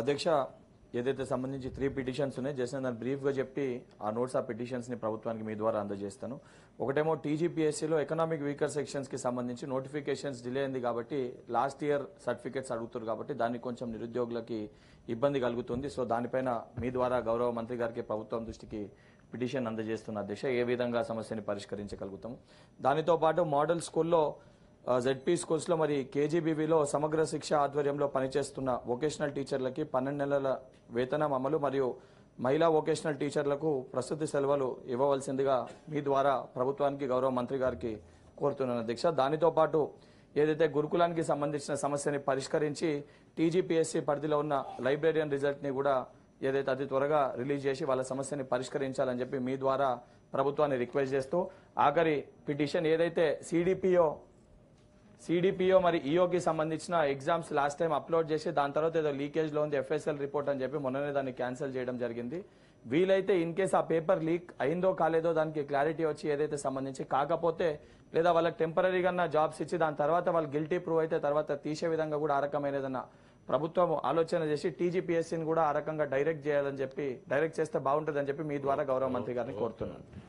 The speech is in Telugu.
అధ్యక్ష ఏదైతే సంబంధించి త్రీ పిటిషన్స్ ఉన్నాయి జస్ట్ దాన్ని బ్రీఫ్గా చెప్పి ఆ నోట్స్ ఆ పిటిషన్స్ని ప్రభుత్వానికి మీ ద్వారా అందజేస్తాను ఒకటేమో టీజీపీఎస్సీలో ఎకనామిక్ వీకర్ సెక్షన్స్కి సంబంధించి నోటిఫికేషన్స్ డిలే అయింది కాబట్టి లాస్ట్ ఇయర్ సర్టిఫికేట్స్ అడుగుతారు కాబట్టి దానికి కొంచెం నిరుద్యోగులకి ఇబ్బంది కలుగుతుంది సో దానిపైన మీ ద్వారా గౌరవ మంత్రి గారికి ప్రభుత్వం దృష్టికి పిటిషన్ అందజేస్తున్న అధ్యక్ష ఏ విధంగా సమస్యని పరిష్కరించగలుగుతాము దానితో పాటు మోడల్ స్కూల్లో జెడ్పీ స్కూల్స్లో మరి కేజీబీవీలో సమగ్ర శిక్ష ఆధ్వర్యంలో పనిచేస్తున్న వొకేషనల్ టీచర్లకి పన్నెండు నెలల వేతనం అమలు మరియు మహిళా వొకేషనల్ టీచర్లకు ప్రస్తుత సెలవులు ఇవ్వవలసిందిగా మీ ద్వారా ప్రభుత్వానికి గౌరవ మంత్రి గారికి కోరుతున్నాను అధ్యక్ష దానితో పాటు ఏదైతే గురుకులానికి సంబంధించిన సమస్యని పరిష్కరించి టీజీపీఎస్సీ పరిధిలో ఉన్న లైబ్రేరియన్ రిజల్ట్ని కూడా ఏదైతే అతి త్వరగా రిలీజ్ చేసి వాళ్ళ సమస్యని పరిష్కరించాలని చెప్పి మీ ద్వారా ప్రభుత్వాన్ని రిక్వెస్ట్ చేస్తూ ఆఖరి పిటిషన్ ఏదైతే సిడిపిఓ సిడిపిఓ మరి ఈఓకి e సంబంధించిన ఎగ్జామ్స్ లాస్ట్ టైం అప్లోడ్ చేసి దాని తర్వాత ఏదో లీకేజ్ లో ఉంది ఎఫ్ఎస్ఎల్ రిపోర్ట్ అని చెప్పి మొన్ననే దాన్ని క్యాన్సిల్ చేయడం జరిగింది వీలైతే ఇన్ కేస్ ఆ పేపర్ లీక్ అయిందో కాలేదో దానికి క్లారిటీ వచ్చి ఏదైతే సంబంధించి కాకపోతే లేదా వాళ్ళకి టెంపరీగా జాబ్స్ ఇచ్చి దాని తర్వాత వాళ్ళు గిల్టీ ప్రూవ్ అయితే తర్వాత తీసే విధంగా కూడా ఆ రకమైన ప్రభుత్వం ఆలోచన చేసి టీజీపీఎస్సీని కూడా ఆ రకంగా డైరెక్ట్ చేయాలని చెప్పి డైరెక్ట్ చేస్తే బాగుంటుందని చెప్పి మీ ద్వారా గౌరవ మంత్రి గారిని కోరుతున్నాను